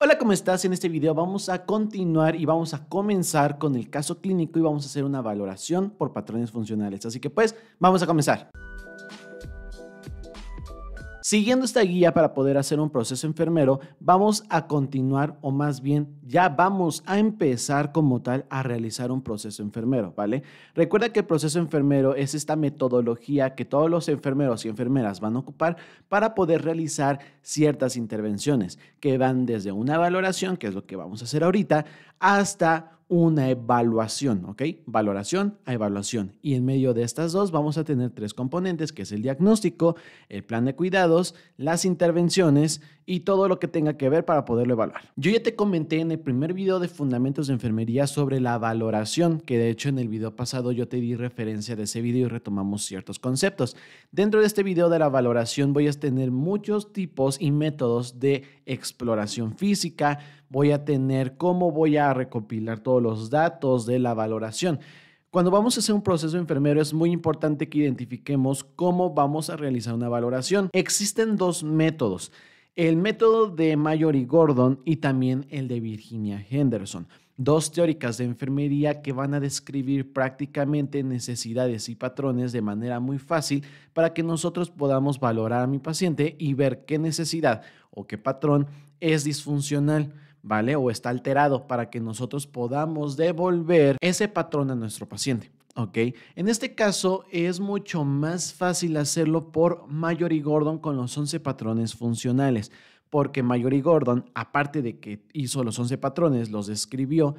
Hola, ¿cómo estás? En este video vamos a continuar y vamos a comenzar con el caso clínico y vamos a hacer una valoración por patrones funcionales. Así que pues, vamos a comenzar. Siguiendo esta guía para poder hacer un proceso enfermero, vamos a continuar o más bien ya vamos a empezar como tal a realizar un proceso enfermero, ¿vale? Recuerda que el proceso enfermero es esta metodología que todos los enfermeros y enfermeras van a ocupar para poder realizar ciertas intervenciones que van desde una valoración, que es lo que vamos a hacer ahorita, hasta una evaluación, ¿ok? Valoración a evaluación. Y en medio de estas dos vamos a tener tres componentes, que es el diagnóstico, el plan de cuidados, las intervenciones y todo lo que tenga que ver para poderlo evaluar. Yo ya te comenté en el primer video de Fundamentos de Enfermería sobre la valoración, que de hecho en el video pasado yo te di referencia de ese video y retomamos ciertos conceptos. Dentro de este video de la valoración voy a tener muchos tipos y métodos de exploración física, voy a tener, cómo voy a recopilar todos los datos de la valoración. Cuando vamos a hacer un proceso enfermero es muy importante que identifiquemos cómo vamos a realizar una valoración. Existen dos métodos, el método de Mayor Gordon y también el de Virginia Henderson, dos teóricas de enfermería que van a describir prácticamente necesidades y patrones de manera muy fácil para que nosotros podamos valorar a mi paciente y ver qué necesidad o qué patrón es disfuncional. ¿vale? O está alterado para que nosotros podamos devolver ese patrón a nuestro paciente. ¿ok? En este caso es mucho más fácil hacerlo por y Gordon con los 11 patrones funcionales, porque y Gordon, aparte de que hizo los 11 patrones, los describió,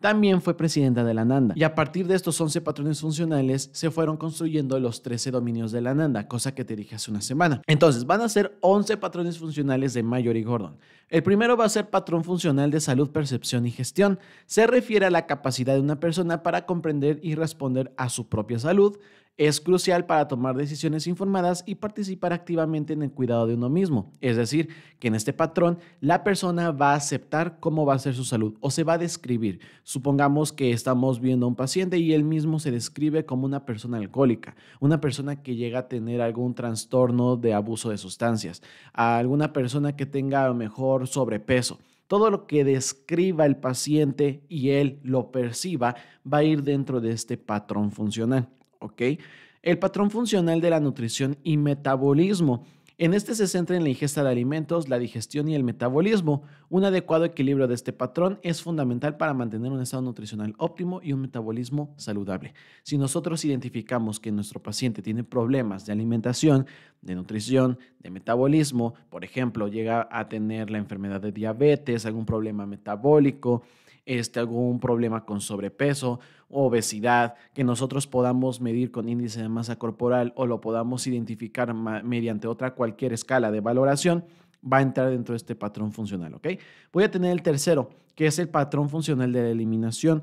también fue presidenta de la Nanda, y a partir de estos 11 patrones funcionales se fueron construyendo los 13 dominios de la Nanda, cosa que te dije hace una semana. Entonces, van a ser 11 patrones funcionales de Mayor y Gordon. El primero va a ser patrón funcional de salud, percepción y gestión. Se refiere a la capacidad de una persona para comprender y responder a su propia salud, es crucial para tomar decisiones informadas y participar activamente en el cuidado de uno mismo. Es decir, que en este patrón la persona va a aceptar cómo va a ser su salud o se va a describir. Supongamos que estamos viendo a un paciente y él mismo se describe como una persona alcohólica, una persona que llega a tener algún trastorno de abuso de sustancias, a alguna persona que tenga a mejor sobrepeso. Todo lo que describa el paciente y él lo perciba va a ir dentro de este patrón funcional. ¿ok? El patrón funcional de la nutrición y metabolismo. En este se centra en la ingesta de alimentos, la digestión y el metabolismo. Un adecuado equilibrio de este patrón es fundamental para mantener un estado nutricional óptimo y un metabolismo saludable. Si nosotros identificamos que nuestro paciente tiene problemas de alimentación, de nutrición, de metabolismo, por ejemplo, llega a tener la enfermedad de diabetes, algún problema metabólico, este, algún problema con sobrepeso, obesidad, que nosotros podamos medir con índice de masa corporal o lo podamos identificar mediante otra cualquier escala de valoración, va a entrar dentro de este patrón funcional, Voy a tener el tercero, que es el patrón funcional de la eliminación.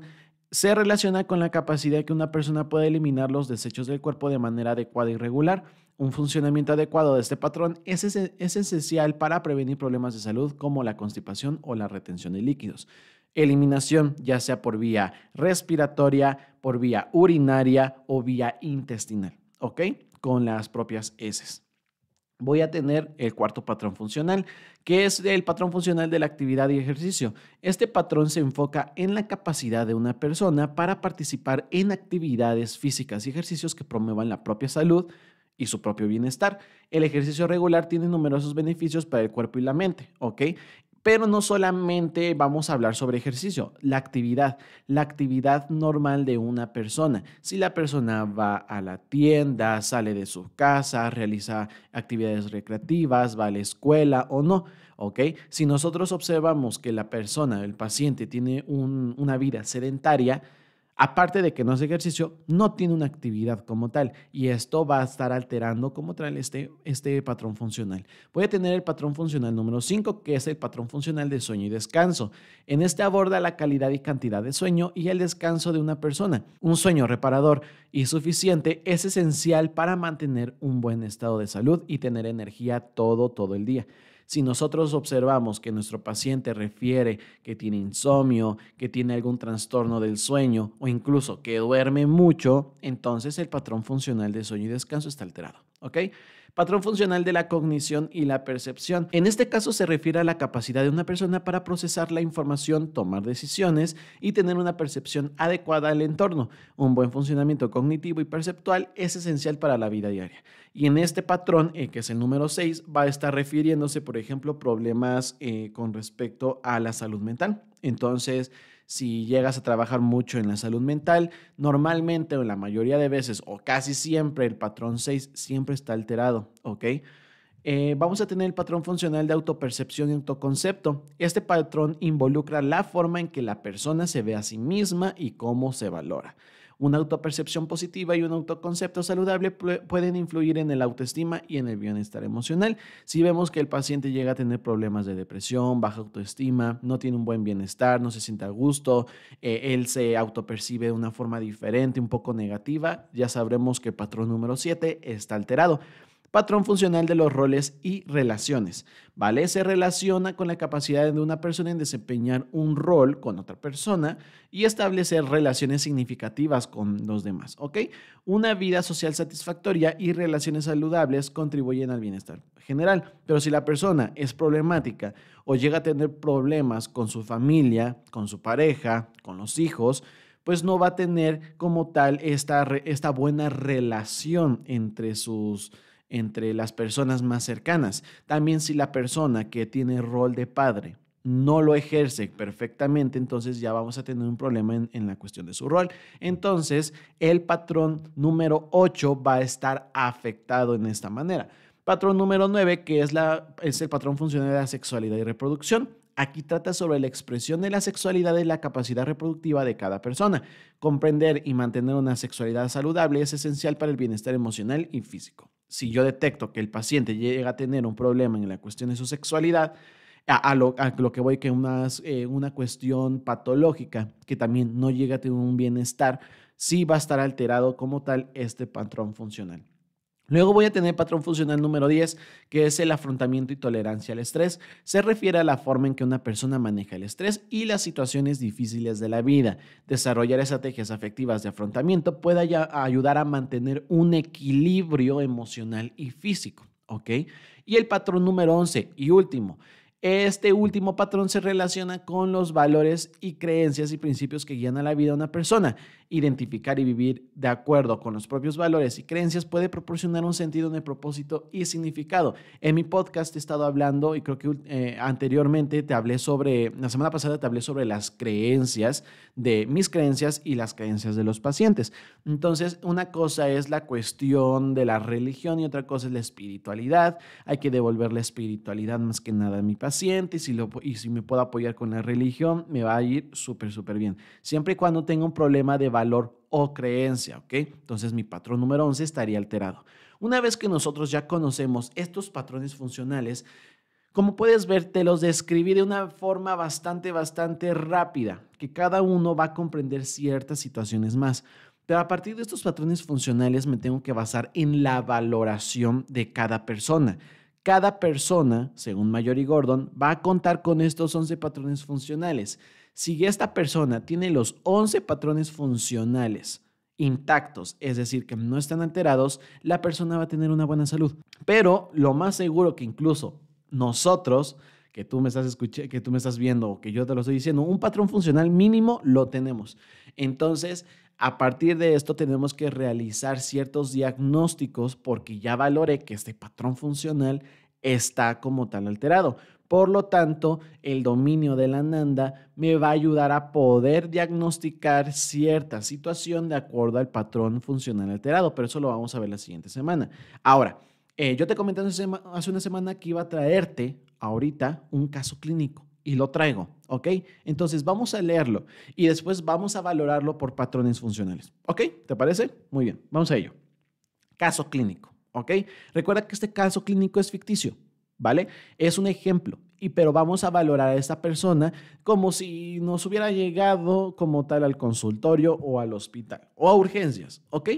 Se relaciona con la capacidad que una persona puede eliminar los desechos del cuerpo de manera adecuada y regular. Un funcionamiento adecuado de este patrón es esencial para prevenir problemas de salud como la constipación o la retención de líquidos eliminación, ya sea por vía respiratoria, por vía urinaria o vía intestinal, ¿ok? Con las propias heces. Voy a tener el cuarto patrón funcional, que es el patrón funcional de la actividad y ejercicio. Este patrón se enfoca en la capacidad de una persona para participar en actividades físicas y ejercicios que promuevan la propia salud, y su propio bienestar. El ejercicio regular tiene numerosos beneficios para el cuerpo y la mente, ¿ok? Pero no solamente vamos a hablar sobre ejercicio, la actividad, la actividad normal de una persona. Si la persona va a la tienda, sale de su casa, realiza actividades recreativas, va a la escuela o no, ¿ok? Si nosotros observamos que la persona, el paciente, tiene una vida sedentaria, Aparte de que no hace ejercicio, no tiene una actividad como tal y esto va a estar alterando como tal este, este patrón funcional. Voy a tener el patrón funcional número 5, que es el patrón funcional de sueño y descanso. En este aborda la calidad y cantidad de sueño y el descanso de una persona. Un sueño reparador y suficiente es esencial para mantener un buen estado de salud y tener energía todo, todo el día. Si nosotros observamos que nuestro paciente refiere que tiene insomnio, que tiene algún trastorno del sueño o incluso que duerme mucho, entonces el patrón funcional de sueño y descanso está alterado. ¿Ok? patrón funcional de la cognición y la percepción. En este caso se refiere a la capacidad de una persona para procesar la información, tomar decisiones y tener una percepción adecuada del entorno. Un buen funcionamiento cognitivo y perceptual es esencial para la vida diaria. Y en este patrón, eh, que es el número 6, va a estar refiriéndose, por ejemplo, problemas eh, con respecto a la salud mental. Entonces, si llegas a trabajar mucho en la salud mental, normalmente o la mayoría de veces o casi siempre el patrón 6 siempre está alterado, ¿ok? Eh, vamos a tener el patrón funcional de autopercepción y autoconcepto. Este patrón involucra la forma en que la persona se ve a sí misma y cómo se valora. Una autopercepción positiva y un autoconcepto saludable pueden influir en el autoestima y en el bienestar emocional. Si vemos que el paciente llega a tener problemas de depresión, baja autoestima, no tiene un buen bienestar, no se siente a gusto, eh, él se autopercibe de una forma diferente, un poco negativa, ya sabremos que el patrón número 7 está alterado patrón funcional de los roles y relaciones. ¿Vale? Se relaciona con la capacidad de una persona en desempeñar un rol con otra persona y establecer relaciones significativas con los demás. ¿Ok? Una vida social satisfactoria y relaciones saludables contribuyen al bienestar general. Pero si la persona es problemática o llega a tener problemas con su familia, con su pareja, con los hijos, pues no va a tener como tal esta, esta buena relación entre sus entre las personas más cercanas. También si la persona que tiene rol de padre no lo ejerce perfectamente, entonces ya vamos a tener un problema en, la cuestión de su rol. Entonces, el patrón número 8 va a estar afectado en esta manera. Patrón número 9, que es, es el patrón funcional de la sexualidad y reproducción. Aquí trata sobre la expresión de la sexualidad y la capacidad reproductiva de cada persona. Comprender y mantener una sexualidad saludable es esencial para el bienestar emocional y físico si yo detecto que el paciente llega a tener un problema en la cuestión de su sexualidad, a, lo, que voy que es eh, una cuestión patológica que también no llega a tener un bienestar, sí va a estar alterado como tal este patrón funcional. Luego voy a tener patrón funcional número 10, que es el afrontamiento y tolerancia al estrés. Se refiere a la forma en que una persona maneja el estrés y las situaciones difíciles de la vida. Desarrollar estrategias afectivas de afrontamiento puede ayudar a mantener un equilibrio emocional y físico. Y el patrón número 11 y último este último patrón se relaciona con los valores y creencias y principios que guían a la vida de una persona. Identificar y vivir de acuerdo con los propios valores y creencias puede proporcionar un sentido en el propósito y significado. En mi podcast he estado hablando y creo que eh, anteriormente te hablé sobre, la semana pasada te hablé sobre las creencias de mis creencias y las creencias de los pacientes. Entonces, una cosa es la cuestión de la religión y otra cosa es la espiritualidad. Hay que devolver la espiritualidad más que nada a mi paciente y si, y si me puedo apoyar con la religión, me va a ir súper, súper bien. Siempre y cuando tenga un problema de valor o creencia, ¿ok? Entonces mi patrón número 11 estaría alterado. Una vez que nosotros ya conocemos estos patrones funcionales, como puedes ver, te los describí de una forma bastante, bastante rápida, que cada uno va a comprender ciertas situaciones más. Pero a partir de estos patrones funcionales me tengo que basar en la valoración de cada persona. Cada persona, según Mayor y Gordon, va a contar con estos 11 patrones funcionales. Si esta persona tiene los 11 patrones funcionales intactos, es decir, que no están alterados, la persona va a tener una buena salud. Pero lo más seguro que incluso nosotros que tú me estás escuchando, que tú me estás viendo o que yo te lo estoy diciendo, un patrón funcional mínimo lo tenemos. Entonces, a partir de esto tenemos que realizar ciertos diagnósticos porque ya valoré que este patrón funcional está como tal alterado. Por lo tanto, el dominio de la nanda me va a ayudar a poder diagnosticar cierta situación de acuerdo al patrón funcional alterado, pero eso lo vamos a ver la siguiente semana. Ahora, eh, yo te comenté hace una semana que iba a traerte ahorita un caso clínico y lo traigo, ¿ok? Entonces vamos a leerlo y después vamos a valorarlo por patrones funcionales, ¿ok? ¿Te parece? Muy bien, vamos a ello. Caso clínico, ¿ok? Recuerda que este caso clínico es ficticio, ¿vale? Es un ejemplo, y pero vamos a valorar a esta persona como si nos hubiera llegado como tal al consultorio o al hospital o a urgencias, ¿ok?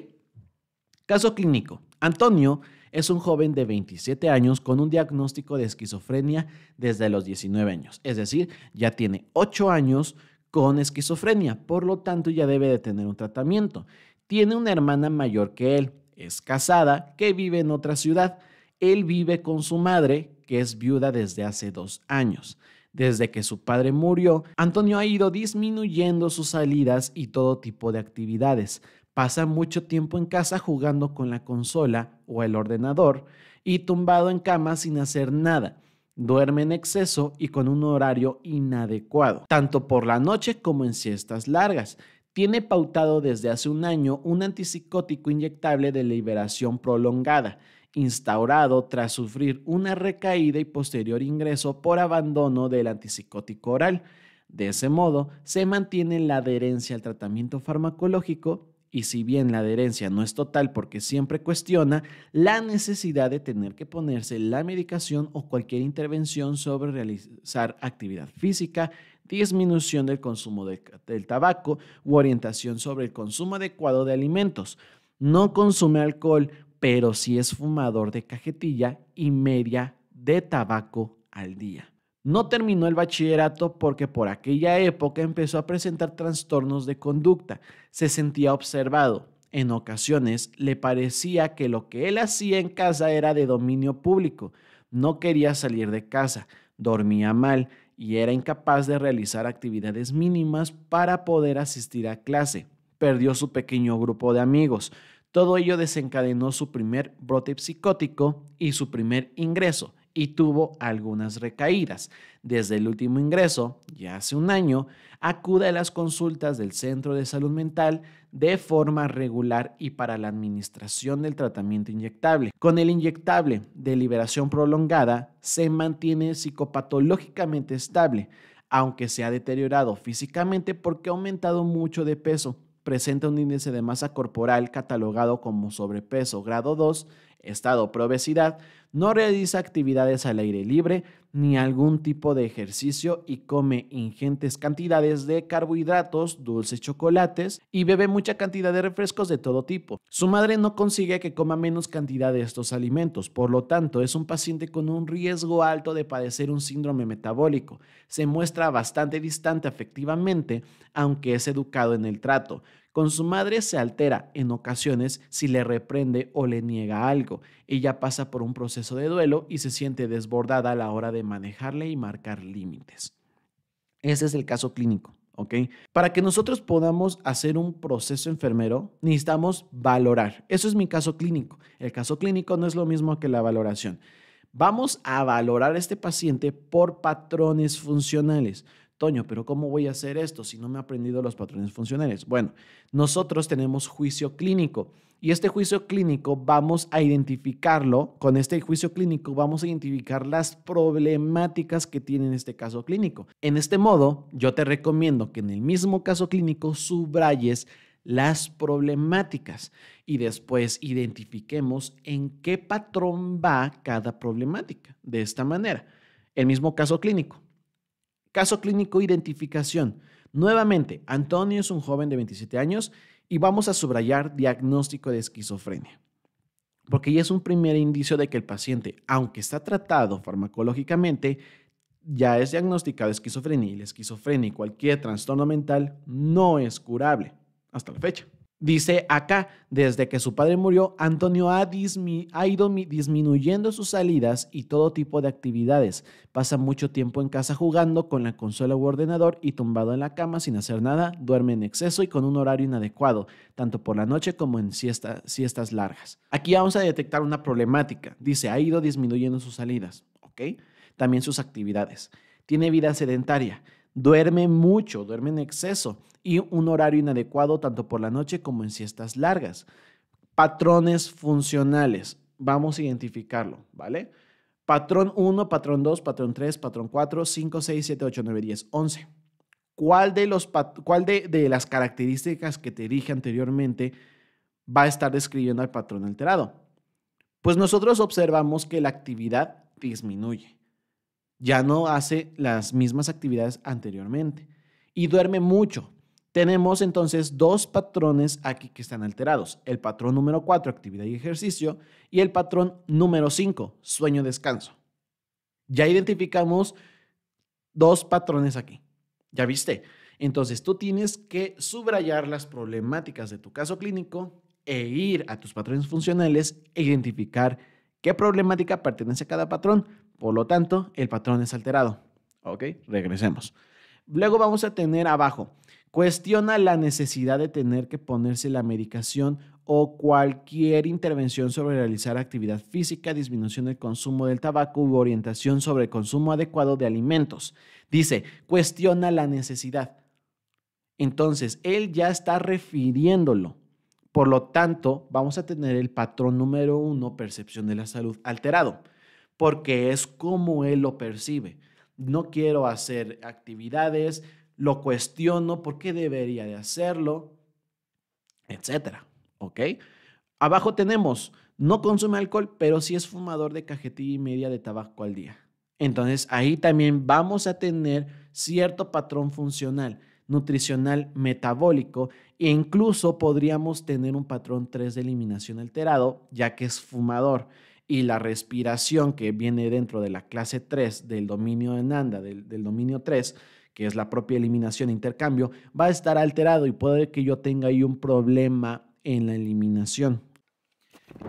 Caso clínico. Antonio es un joven de 27 años con un diagnóstico de esquizofrenia desde los 19 años. Es decir, ya tiene 8 años con esquizofrenia, por lo tanto ya debe de tener un tratamiento. Tiene una hermana mayor que él, es casada, que vive en otra ciudad. Él vive con su madre, que es viuda desde hace dos años. Desde que su padre murió, Antonio ha ido disminuyendo sus salidas y todo tipo de actividades. Pasa mucho tiempo en casa jugando con la consola o el ordenador y tumbado en cama sin hacer nada. Duerme en exceso y con un horario inadecuado, tanto por la noche como en siestas largas. Tiene pautado desde hace un año un antipsicótico inyectable de liberación prolongada, instaurado tras sufrir una recaída y posterior ingreso por abandono del antipsicótico oral. De ese modo, se mantiene la adherencia al tratamiento farmacológico y si bien la adherencia no es total porque siempre cuestiona la necesidad de tener que ponerse la medicación o cualquier intervención sobre realizar actividad física, disminución del consumo del tabaco u orientación sobre el consumo adecuado de alimentos. No consume alcohol, pero sí es fumador de cajetilla y media de tabaco al día. No terminó el bachillerato porque por aquella época empezó a presentar trastornos de conducta. Se sentía observado. En ocasiones le parecía que lo que él hacía en casa era de dominio público. No quería salir de casa, dormía mal y era incapaz de realizar actividades mínimas para poder asistir a clase. Perdió su pequeño grupo de amigos. Todo ello desencadenó su primer brote psicótico y su primer ingreso y tuvo algunas recaídas. Desde el último ingreso, ya hace un año, acude a las consultas del Centro de Salud Mental de forma regular y para la administración del tratamiento inyectable. Con el inyectable de liberación prolongada, se mantiene psicopatológicamente estable, aunque se ha deteriorado físicamente porque ha aumentado mucho de peso. Presenta un índice de masa corporal catalogado como sobrepeso grado 2 estado por obesidad, no realiza actividades al aire libre ni algún tipo de ejercicio y come ingentes cantidades de carbohidratos, dulces, chocolates y bebe mucha cantidad de refrescos de todo tipo. Su madre no consigue que coma menos cantidad de estos alimentos, por lo tanto es un paciente con un riesgo alto de padecer un síndrome metabólico. Se muestra bastante distante afectivamente, aunque es educado en el trato con su madre se altera en ocasiones si le reprende o le niega algo. Ella pasa por un proceso de duelo y se siente desbordada a la hora de manejarle y marcar límites. Ese es el caso clínico. ¿ok? Para que nosotros podamos hacer un proceso enfermero, necesitamos valorar. Eso es mi caso clínico. El caso clínico no es lo mismo que la valoración. Vamos a valorar a este paciente por patrones funcionales. Toño, pero ¿cómo voy a hacer esto si no me he aprendido los patrones funcionales? Bueno, nosotros tenemos juicio clínico y este juicio clínico vamos a identificarlo, con este juicio clínico vamos a identificar las problemáticas que tiene este caso clínico. En este modo, yo te recomiendo que en el mismo caso clínico subrayes las problemáticas y después identifiquemos en qué patrón va cada problemática. De esta manera, el mismo caso clínico. Caso clínico, identificación. Nuevamente, Antonio es un joven de 27 años y vamos a subrayar diagnóstico de esquizofrenia, porque ya es un primer indicio de que el paciente, aunque está tratado farmacológicamente, ya es diagnosticado esquizofrenia y la esquizofrenia y cualquier trastorno mental no es curable hasta la fecha. Dice acá, desde que su padre murió, Antonio ha, ido disminuyendo sus salidas y todo tipo de actividades. Pasa mucho tiempo en casa jugando con la consola u ordenador y tumbado en la cama sin hacer nada, duerme en exceso y con un horario inadecuado, tanto por la noche como en siestas largas. Aquí vamos a detectar una problemática. Dice, ha ido disminuyendo sus salidas, También sus actividades. Tiene vida sedentaria duerme mucho, duerme en exceso y un horario inadecuado tanto por la noche como en siestas largas. Patrones funcionales, vamos a identificarlo, ¿vale? Patrón 1, patrón 2, patrón 3, patrón 4, 5, 6, 7, 8, 9, 10, 11. ¿Cuál de, los, cuál de las características que te dije anteriormente va a estar describiendo al patrón alterado? Pues nosotros observamos que la actividad disminuye ya no hace las mismas actividades anteriormente y duerme mucho. Tenemos entonces dos patrones aquí que están alterados, el patrón número 4, actividad y ejercicio, y el patrón número 5, sueño-descanso. Ya identificamos dos patrones aquí, ya viste. Entonces tú tienes que subrayar las problemáticas de tu caso clínico e ir a tus patrones funcionales e identificar qué problemática pertenece a cada patrón por lo tanto, el patrón es alterado. ¿Ok? Regresemos. Luego vamos a tener abajo, cuestiona la necesidad de tener que ponerse la medicación o cualquier intervención sobre realizar actividad física, disminución del consumo del tabaco u orientación sobre el consumo adecuado de alimentos. Dice, cuestiona la necesidad. Entonces, él ya está refiriéndolo. Por lo tanto, vamos a tener el patrón número uno, percepción de la salud, alterado porque es como él lo percibe. No quiero hacer actividades, lo cuestiono, ¿por qué debería de hacerlo? Etcétera, ¿ok? Abajo tenemos, no consume alcohol, pero sí es fumador de cajetilla y media de tabaco al día. Entonces ahí también vamos a tener cierto patrón funcional nutricional metabólico e incluso podríamos tener un patrón 3 de eliminación alterado, ya que es fumador y la respiración que viene dentro de la clase 3 del dominio de Nanda, del, dominio 3, que es la propia eliminación e intercambio, va a estar alterado y puede que yo tenga ahí un problema en la eliminación.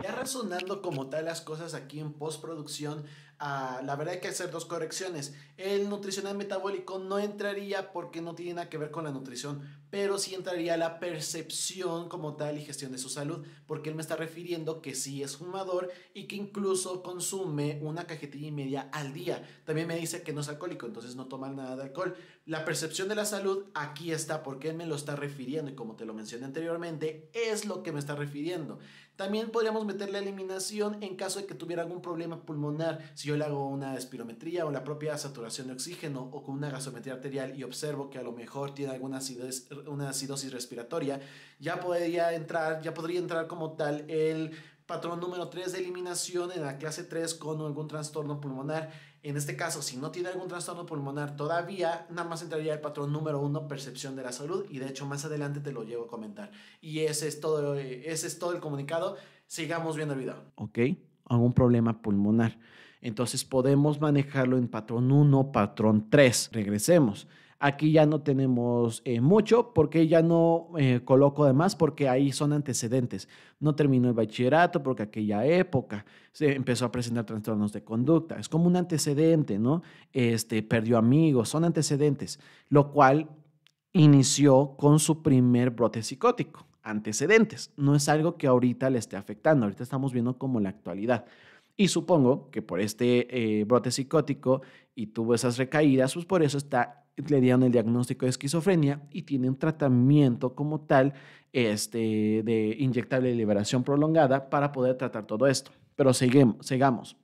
Ya razonando como tal las cosas aquí en postproducción, Ah, la verdad hay que hacer dos correcciones. El nutricional metabólico no entraría porque no tiene nada que ver con la nutrición, pero sí entraría la percepción como tal y gestión de su salud, porque él me está refiriendo que sí es fumador y que incluso consume una cajetilla y media al día. También me dice que no es alcohólico, entonces no toma nada de alcohol, la percepción de la salud aquí está porque él me lo está refiriendo y como te lo mencioné anteriormente, es lo que me está refiriendo. También podríamos meter la eliminación en caso de que tuviera algún problema pulmonar, si yo le hago una espirometría o la propia saturación de oxígeno o con una gasometría arterial y observo que a lo mejor tiene alguna acidosis, acidosis respiratoria, ya podría entrar, ya podría entrar como tal el patrón número 3 de eliminación en la clase 3 con algún trastorno pulmonar en este caso, si no tiene algún trastorno pulmonar todavía, nada más entraría el patrón número uno, percepción de la salud, y de hecho más adelante te lo llevo a comentar. Y ese es todo, ese es todo el comunicado. Sigamos viendo el video. Ok, algún problema pulmonar. Entonces podemos manejarlo en patrón uno, patrón tres. Regresemos. Aquí ya no tenemos eh, mucho porque ya no eh, coloco además porque ahí son antecedentes. No terminó el bachillerato porque aquella época se empezó a presentar trastornos de conducta. Es como un antecedente, ¿no? Este, perdió amigos, son antecedentes, lo cual inició con su primer brote psicótico. Antecedentes. No es algo que ahorita le esté afectando. Ahorita estamos viendo como la actualidad. Y supongo que por este eh, brote psicótico y tuvo esas recaídas, pues por eso está le dieron el diagnóstico de esquizofrenia y tiene un tratamiento como tal este, de inyectable liberación prolongada para poder tratar todo esto. Pero seguimos, sigamos.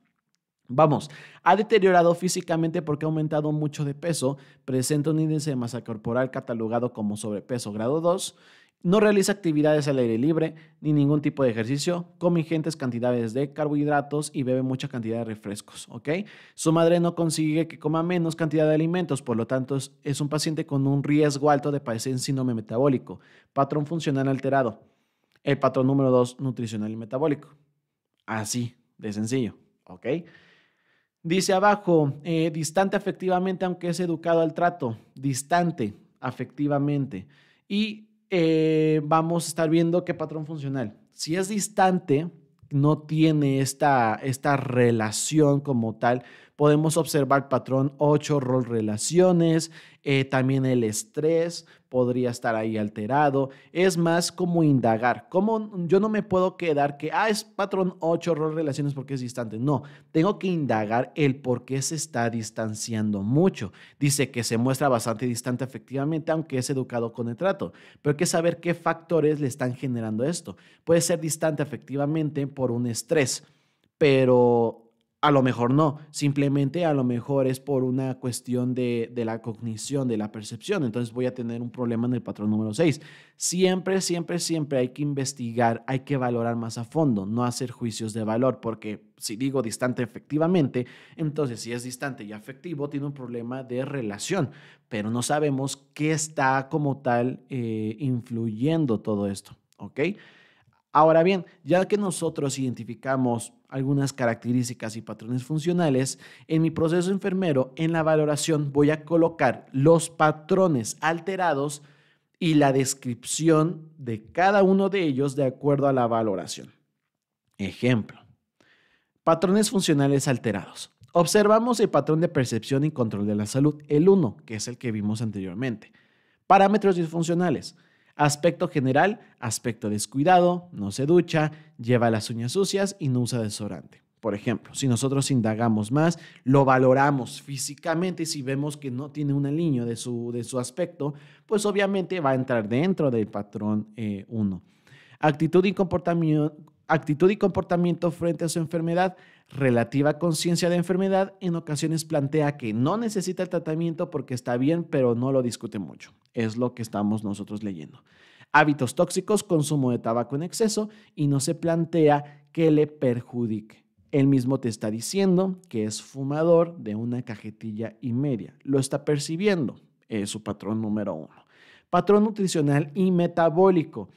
Vamos, ha deteriorado físicamente porque ha aumentado mucho de peso, presenta un índice de masa corporal catalogado como sobrepeso grado 2 no realiza actividades al aire libre ni ningún tipo de ejercicio. Come ingentes cantidades de carbohidratos y bebe mucha cantidad de refrescos. ¿ok? Su madre no consigue que coma menos cantidad de alimentos, por lo tanto es, un paciente con un riesgo alto de padecer síndrome metabólico, patrón funcional alterado. El patrón número 2, nutricional y metabólico. Así de sencillo. ¿ok? Dice abajo, eh, distante afectivamente aunque es educado al trato, distante afectivamente. Y eh, vamos a estar viendo qué patrón funcional. Si es distante, no tiene esta, esta relación como tal podemos observar patrón 8, rol relaciones, eh, también el estrés podría estar ahí alterado. Es más como indagar, como yo no me puedo quedar que, ah, es patrón 8, rol relaciones porque es distante. No, tengo que indagar el por qué se está distanciando mucho. Dice que se muestra bastante distante efectivamente, aunque es educado con el trato, pero hay que saber qué factores le están generando esto. Puede ser distante efectivamente por un estrés, pero a lo mejor no, simplemente a lo mejor es por una cuestión de, la cognición, de la percepción, entonces voy a tener un problema en el patrón número 6. Siempre, siempre, siempre hay que investigar, hay que valorar más a fondo, no hacer juicios de valor, porque si digo distante efectivamente, entonces si es distante y afectivo, tiene un problema de relación, pero no sabemos qué está como tal eh, influyendo todo esto, ¿ok? Ahora bien, ya que nosotros identificamos algunas características y patrones funcionales, en mi proceso enfermero, en la valoración, voy a colocar los patrones alterados y la descripción de cada uno de ellos de acuerdo a la valoración. Ejemplo, patrones funcionales alterados. Observamos el patrón de percepción y control de la salud, el 1, que es el que vimos anteriormente. Parámetros disfuncionales. Aspecto general, aspecto descuidado, no se ducha, lleva las uñas sucias y no usa desodorante. Por ejemplo, si nosotros indagamos más, lo valoramos físicamente si vemos que no tiene un aliño de su, de su aspecto, pues obviamente va a entrar dentro del patrón 1. Eh, actitud, actitud y comportamiento frente a su enfermedad relativa conciencia de enfermedad en ocasiones plantea que no necesita el tratamiento porque está bien, pero no lo discute mucho. Es lo que estamos nosotros leyendo. Hábitos tóxicos, consumo de tabaco en exceso y no se plantea que le perjudique. Él mismo te está diciendo que es fumador de una cajetilla y media. Lo está percibiendo. Es su patrón número uno. Patrón nutricional y metabólico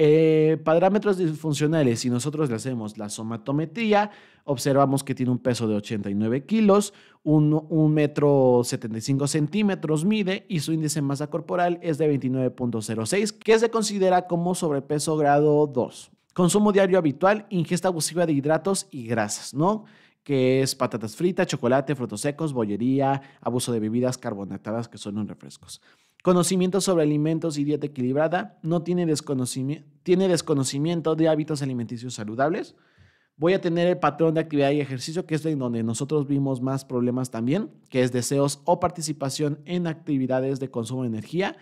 eh, parámetros disfuncionales, si nosotros le hacemos la somatometría, observamos que tiene un peso de 89 kilos, un, un metro 75 centímetros mide y su índice de masa corporal es de 29.06, que se considera como sobrepeso grado 2. Consumo diario habitual, ingesta abusiva de hidratos y grasas, ¿no? que es patatas fritas, chocolate, frutos secos, bollería, abuso de bebidas carbonatadas que son en refrescos. Conocimiento sobre alimentos y dieta equilibrada. No tiene, desconocimiento, tiene desconocimiento de hábitos alimenticios saludables. Voy a tener el patrón de actividad y ejercicio, que es donde nosotros vimos más problemas también, que es deseos o participación en actividades de consumo de energía.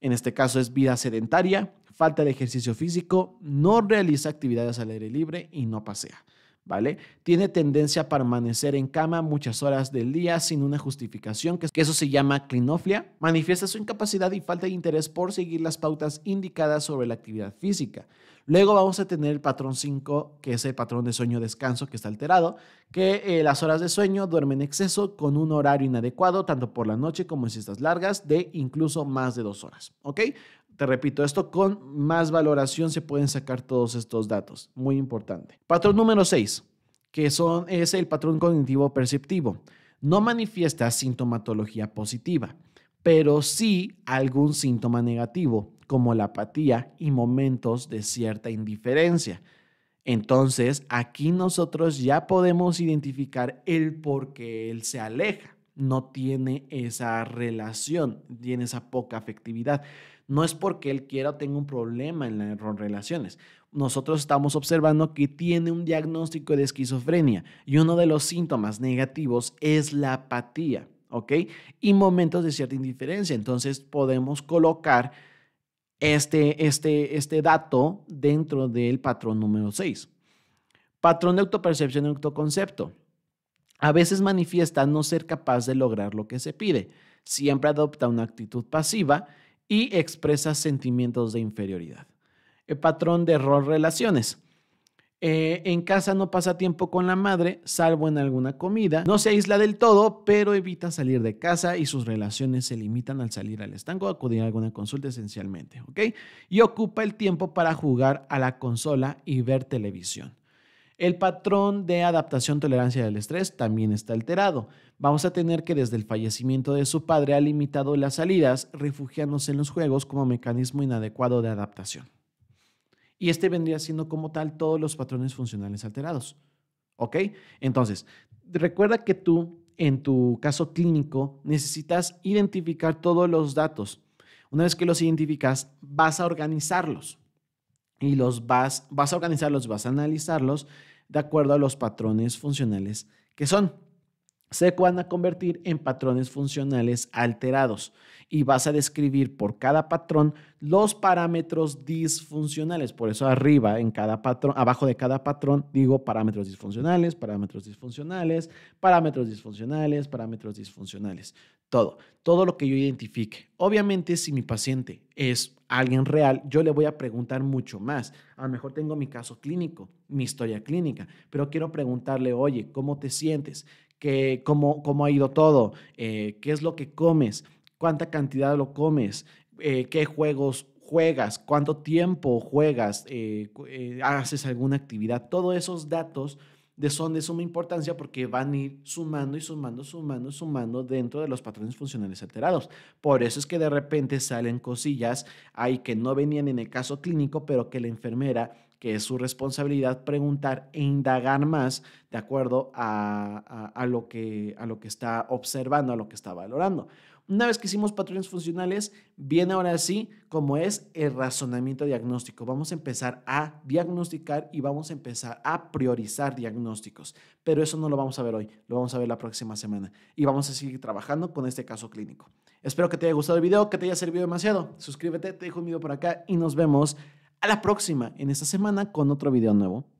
En este caso es vida sedentaria, falta de ejercicio físico, no realiza actividades al aire libre y no pasea. ¿vale? Tiene tendencia a permanecer en cama muchas horas del día sin una justificación, que eso se llama clinoflia. Manifiesta su incapacidad y falta de interés por seguir las pautas indicadas sobre la actividad física. Luego vamos a tener el patrón 5, que es el patrón de sueño-descanso que está alterado, que eh, las horas de sueño duermen en exceso con un horario inadecuado, tanto por la noche como en siestas largas, de incluso más de dos horas, ¿ok? Te repito, esto con más valoración se pueden sacar todos estos datos. Muy importante. Patrón número 6, que son, es el patrón cognitivo perceptivo. No manifiesta sintomatología positiva, pero sí algún síntoma negativo, como la apatía y momentos de cierta indiferencia. Entonces, aquí nosotros ya podemos identificar el por qué él se aleja, no tiene esa relación, tiene esa poca afectividad no es porque él quiera o tenga un problema en las relaciones. Nosotros estamos observando que tiene un diagnóstico de esquizofrenia y uno de los síntomas negativos es la apatía, ¿ok? Y momentos de cierta indiferencia. Entonces podemos colocar este, este, este dato dentro del patrón número 6. Patrón de autopercepción y autoconcepto. A veces manifiesta no ser capaz de lograr lo que se pide. Siempre adopta una actitud pasiva y expresa sentimientos de inferioridad. El patrón de error relaciones. Eh, en casa no pasa tiempo con la madre, salvo en alguna comida. No se aísla del todo, pero evita salir de casa y sus relaciones se limitan al salir al estanco o acudir a alguna consulta esencialmente, Y ocupa el tiempo para jugar a la consola y ver televisión. El patrón de adaptación-tolerancia del estrés también está alterado. Vamos a tener que desde el fallecimiento de su padre ha limitado las salidas, refugiándose en los juegos como mecanismo inadecuado de adaptación. Y este vendría siendo como tal todos los patrones funcionales alterados. ¿Ok? Entonces, recuerda que tú, en tu caso clínico, necesitas identificar todos los datos. Una vez que los identificas, vas a organizarlos y los vas, vas a organizarlos, vas a analizarlos de acuerdo a los patrones funcionales que son. Se van a convertir en patrones funcionales alterados y vas a describir por cada patrón los parámetros disfuncionales. Por eso arriba en cada patrón, abajo de cada patrón digo parámetros disfuncionales, parámetros disfuncionales, parámetros disfuncionales, parámetros disfuncionales. Todo, todo lo que yo identifique. Obviamente si mi paciente es alguien real, yo le voy a preguntar mucho más. A lo mejor tengo mi caso clínico, mi historia clínica, pero quiero preguntarle, oye, ¿cómo te sientes? ¿Qué, cómo, ¿Cómo ha ido todo? Eh, ¿Qué es lo que comes? ¿Cuánta cantidad lo comes? Eh, ¿Qué juegos juegas? ¿Cuánto tiempo juegas? Eh, ¿Haces alguna actividad? Todos esos datos de son de suma importancia porque van a ir sumando y sumando, sumando, sumando dentro de los patrones funcionales alterados. Por eso es que de repente salen cosillas ahí que no venían en el caso clínico, pero que la enfermera que es su responsabilidad preguntar e indagar más de acuerdo lo, que, a lo que está observando, a lo que está valorando. Una vez que hicimos patrones funcionales, viene ahora sí como es el razonamiento diagnóstico. Vamos a empezar a diagnosticar y vamos a empezar a priorizar diagnósticos. Pero eso no lo vamos a ver hoy, lo vamos a ver la próxima semana. Y vamos a seguir trabajando con este caso clínico. Espero que te haya gustado el video, que te haya servido demasiado. Suscríbete, te dejo un video por acá y nos vemos a la próxima en esta semana con otro video nuevo.